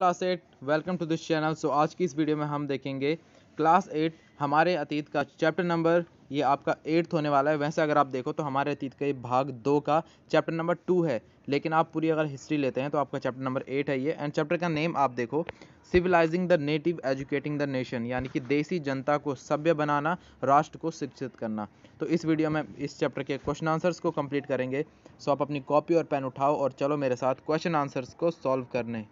class eight welcome to this channel so आज की इस वीडियो में हम देखेंगे क्लास एट हमारे अतीत का चैप्टर नंबर ये आपका एट्थ होने वाला है वैसे अगर आप देखो तो हमारे अतीत का ये भाग दो का चैप्टर नंबर टू है लेकिन आप पूरी अगर हिस्ट्री लेते हैं तो आपका चैप्टर नंबर एट है ये एंड चैप्टर का नेम आप देखो civilising the native educating the nation यानी कि देसी जनता को सभ्य बनाना राष्ट्र को शिक्षित करना तो इस वीडियो में इस चैप्टर के क्वेश्चन आंसर्स को कम्प्लीट करेंगे सो आप अपनी कॉपी और पेन उठाओ और चलो मेरे साथ क्वेश्चन आंसर्स को सॉल्व करने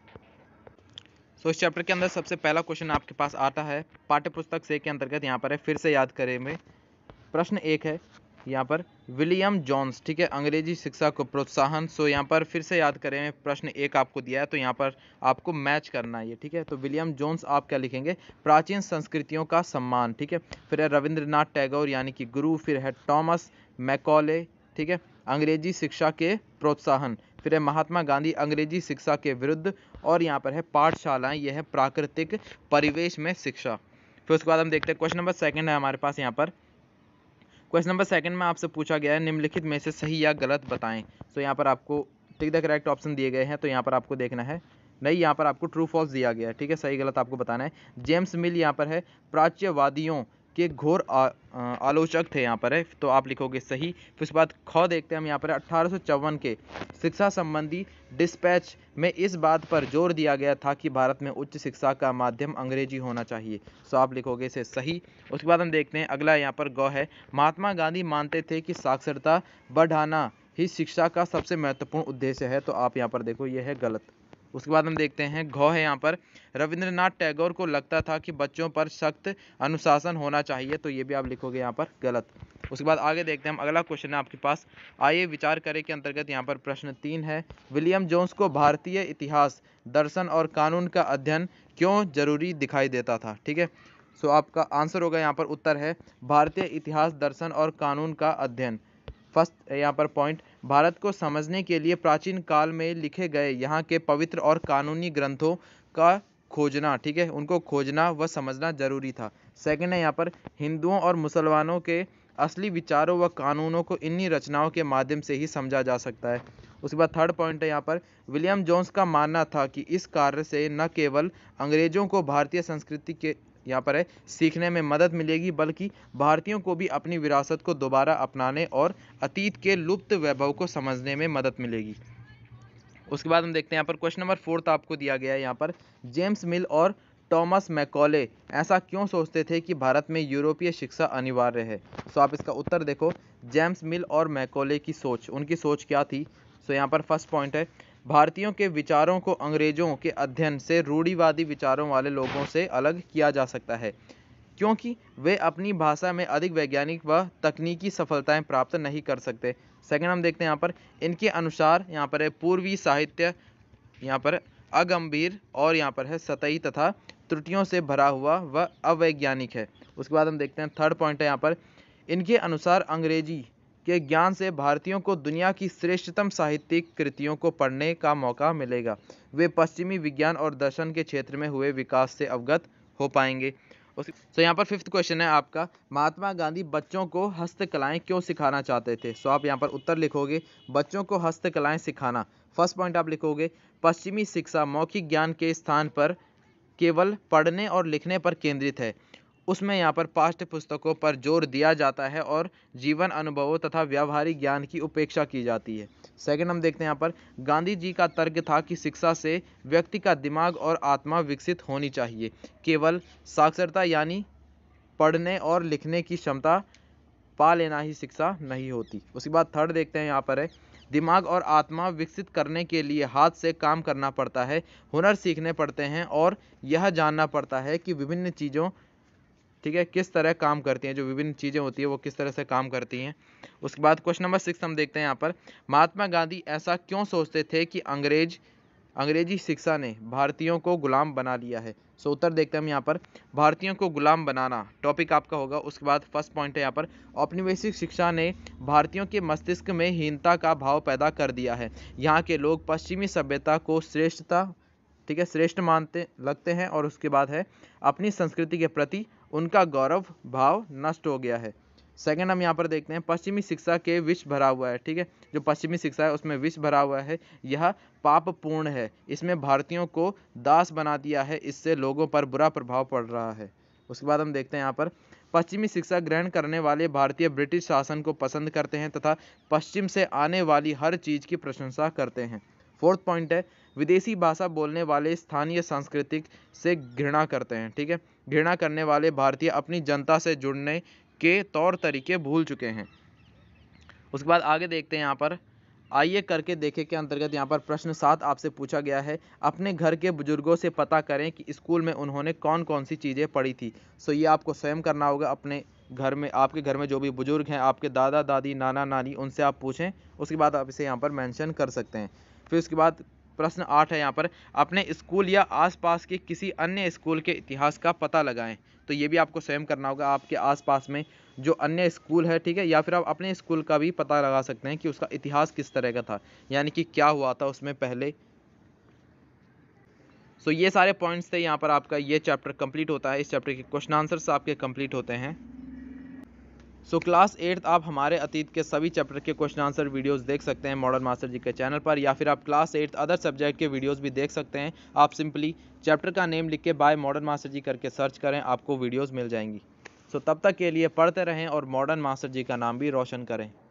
सो so, इस चैप्टर के अंदर सबसे पहला क्वेश्चन आपके पास आता है पाठ्य पुस्तक से के अंतर्गत यहाँ पर है फिर से याद करें में प्रश्न एक है यहाँ पर विलियम जॉन्स ठीक है अंग्रेजी शिक्षा को प्रोत्साहन सो यहाँ पर फिर से याद करें प्रश्न एक आपको दिया है तो यहाँ पर आपको मैच करना है ये ठीक है तो विलियम जोन्स आप क्या लिखेंगे प्राचीन संस्कृतियों का सम्मान ठीक है फिर है रविंद्रनाथ टैगोर यानी कि गुरु फिर है टॉमस मैकॉले ठीक है अंग्रेजी शिक्षा के प्रोत्साहन फिर है महात्मा गांधी अंग्रेजी शिक्षा के विरुद्ध और यहाँ पर है पाठशालाएं यह है प्राकृतिक परिवेश में शिक्षा फिर उसके बाद हम देखते हैं क्वेश्चन नंबर सेकंड है हमारे पास यहाँ पर क्वेश्चन नंबर सेकंड में आपसे पूछा गया है निम्नलिखित में से सही या गलत बताएं तो यहाँ पर आपको टिक द करेक्ट ऑप्शन दिए गए हैं तो यहाँ पर आपको देखना है नहीं यहाँ पर आपको ट्रू फॉल्स दिया गया है ठीक है सही गलत आपको बताना है जेम्स मिल यहाँ पर है प्राच्यवादियों के घोर आलोचक थे यहाँ पर है तो आप लिखोगे सही फिर उसके बाद ख देखते हैं हम यहाँ पर अट्ठारह के शिक्षा संबंधी डिस्पैच में इस बात पर जोर दिया गया था कि भारत में उच्च शिक्षा का माध्यम अंग्रेजी होना चाहिए सो तो आप लिखोगे इसे सही उसके बाद हम देखते हैं अगला यहाँ पर गौ है महात्मा गांधी मानते थे कि साक्षरता बढ़ाना ही शिक्षा का सबसे महत्वपूर्ण उद्देश्य है तो आप यहाँ पर देखो यह है गलत उसके बाद हम देखते हैं घ है यहाँ पर रविंद्रनाथ टैगोर को लगता था कि बच्चों पर सख्त अनुशासन होना चाहिए तो ये भी आप लिखोगे यहाँ पर गलत उसके बाद आगे देखते हैं हम अगला क्वेश्चन है आपके पास आइए विचार करें के अंतर्गत यहाँ पर प्रश्न तीन है विलियम जोन्स को भारतीय इतिहास दर्शन और कानून का अध्ययन क्यों जरूरी दिखाई देता था ठीक है सो आपका आंसर होगा यहाँ पर उत्तर है भारतीय इतिहास दर्शन और कानून का अध्ययन फर्स्ट यहाँ पर पॉइंट भारत को समझने के लिए प्राचीन काल में लिखे गए यहाँ के पवित्र और कानूनी ग्रंथों का खोजना ठीक है उनको खोजना व समझना जरूरी था सेकंड है यहाँ पर हिंदुओं और मुसलमानों के असली विचारों व कानूनों को इन्हीं रचनाओं के माध्यम से ही समझा जा सकता है उसके बाद थर्ड पॉइंट है यहाँ पर विलियम जोन्स का मानना था कि इस कार्य से न केवल अंग्रेजों को भारतीय संस्कृति के यहाँ पर है सीखने में मदद मिलेगी बल्कि भारतीयों को भी अपनी विरासत को दोबारा अपनाने और अतीत के लुप्त वैभव को समझने में मदद मिलेगी उसके बाद हम देखते हैं यहाँ पर क्वेश्चन नंबर फोर्थ तो आपको दिया गया है यहाँ पर जेम्स मिल और टॉमस मैकॉले ऐसा क्यों सोचते थे कि भारत में यूरोपीय शिक्षा अनिवार्य है सो तो आप इसका उत्तर देखो जेम्स मिल और मैकॉले की सोच उनकी सोच क्या थी सो तो यहाँ पर फर्स्ट पॉइंट है भारतीयों के विचारों को अंग्रेजों के अध्ययन से रूढ़ीवादी विचारों वाले लोगों से अलग किया जा सकता है क्योंकि वे अपनी भाषा में अधिक वैज्ञानिक व तकनीकी सफलताएं प्राप्त नहीं कर सकते सेकंड हम देखते हैं यहाँ पर इनके अनुसार यहाँ पर है पूर्वी साहित्य यहाँ पर अगंभीर और यहाँ पर है सतही तथा त्रुटियों से भरा हुआ व अवैज्ञानिक है उसके बाद हम देखते हैं थर्ड पॉइंट है यहाँ पर इनके अनुसार अंग्रेजी के ज्ञान से भारतीयों को दुनिया की श्रेष्ठतम साहित्यिक कृतियों को पढ़ने का मौका मिलेगा वे पश्चिमी विज्ञान और दर्शन के क्षेत्र में हुए विकास से अवगत हो पाएंगे सो यहाँ पर फिफ्थ क्वेश्चन है आपका महात्मा गांधी बच्चों को हस्तकलाएं क्यों सिखाना चाहते थे सो आप यहाँ पर उत्तर लिखोगे बच्चों को हस्तकलाएं सिखाना फर्स्ट पॉइंट आप लिखोगे पश्चिमी शिक्षा मौखिक ज्ञान के स्थान पर केवल पढ़ने और लिखने पर केंद्रित है उसमें यहाँ पर पाठ्य पुस्तकों पर जोर दिया जाता है और जीवन अनुभवों तथा व्यावहारिक ज्ञान की उपेक्षा की जाती है सेकंड हम देखते हैं यहाँ पर गांधी जी का तर्क था कि शिक्षा से व्यक्ति का दिमाग और आत्मा विकसित होनी चाहिए केवल साक्षरता यानी पढ़ने और लिखने की क्षमता पा लेना ही शिक्षा नहीं होती उसके बाद थर्ड देखते हैं यहाँ पर है दिमाग और आत्मा विकसित करने के लिए हाथ से काम करना पड़ता है हुनर सीखने पड़ते हैं और यह जानना पड़ता है कि विभिन्न चीज़ों ठीक है किस तरह काम करती हैं जो विभिन्न चीज़ें होती है वो किस तरह से काम करती हैं उसके बाद क्वेश्चन नंबर सिक्स हम देखते हैं यहाँ पर महात्मा गांधी ऐसा क्यों सोचते थे कि अंग्रेज अंग्रेजी शिक्षा ने भारतीयों को गुलाम बना लिया है सो उत्तर देखते हैं हम यहाँ पर भारतीयों को गुलाम बनाना टॉपिक आपका होगा उसके बाद फर्स्ट पॉइंट है यहाँ पर औपनिवेशिक शिक्षा ने भारतीयों के मस्तिष्क में हीनता का भाव पैदा कर दिया है यहाँ के लोग पश्चिमी सभ्यता को श्रेष्ठता ठीक है श्रेष्ठ मानते लगते हैं और उसके बाद है अपनी संस्कृति के प्रति उनका गौरव भाव नष्ट हो गया है सेकेंड हम यहाँ पर देखते हैं पश्चिमी शिक्षा के विष भरा हुआ है ठीक है जो पश्चिमी शिक्षा है उसमें विष भरा हुआ है यह पाप पूर्ण है इसमें भारतीयों को दास बना दिया है इससे लोगों पर बुरा प्रभाव पड़ रहा है उसके बाद हम देखते हैं यहाँ पर पश्चिमी शिक्षा ग्रहण करने वाले भारतीय ब्रिटिश शासन को पसंद करते हैं तथा पश्चिम से आने वाली हर चीज़ की प्रशंसा करते हैं फोर्थ पॉइंट है विदेशी भाषा बोलने वाले स्थानीय सांस्कृतिक से घृणा करते हैं ठीक है घृणा करने वाले भारतीय अपनी जनता से जुड़ने के तौर तरीके भूल चुके हैं उसके बाद आगे देखते हैं यहाँ पर आइए करके देखें के अंतर्गत यहाँ पर प्रश्न सात आपसे पूछा गया है अपने घर के बुजुर्गों से पता करें कि स्कूल में उन्होंने कौन कौन सी चीज़ें पढ़ी थी सो ये आपको स्वयं करना होगा अपने घर में आपके घर में जो भी बुजुर्ग हैं आपके दादा दादी नाना नानी उनसे आप पूछें उसके बाद आप इसे यहाँ पर मैंशन कर सकते हैं फिर उसके बाद प्रश्न आठ है यहाँ पर अपने स्कूल या आसपास के किसी अन्य स्कूल के इतिहास का पता लगाएं तो ये भी आपको स्वयं करना होगा आपके आसपास में जो अन्य स्कूल है ठीक है या फिर आप अपने स्कूल का भी पता लगा सकते हैं कि उसका इतिहास किस तरह का था यानी कि क्या हुआ था उसमें पहले सो ये सारे पॉइंट्स थे यहाँ पर आपका ये चैप्टर कंप्लीट होता है इस चैप्टर के क्वेश्चन आंसर्स आपके कंप्लीट होते हैं सो क्लास एट्थ आप हमारे अतीत के सभी चैप्टर के क्वेश्चन आंसर वीडियोस देख सकते हैं मॉडर्न मास्टर जी के चैनल पर या फिर आप क्लास एट्थ अदर सब्जेक्ट के वीडियोस भी देख सकते हैं आप सिंपली चैप्टर का नेम लिख के बाय मॉडर्न मास्टर जी करके सर्च करें आपको वीडियोज़ मिल जाएंगी सो so, तब तक के लिए पढ़ते रहें और मॉडर्न मास्टर जी का नाम भी रोशन करें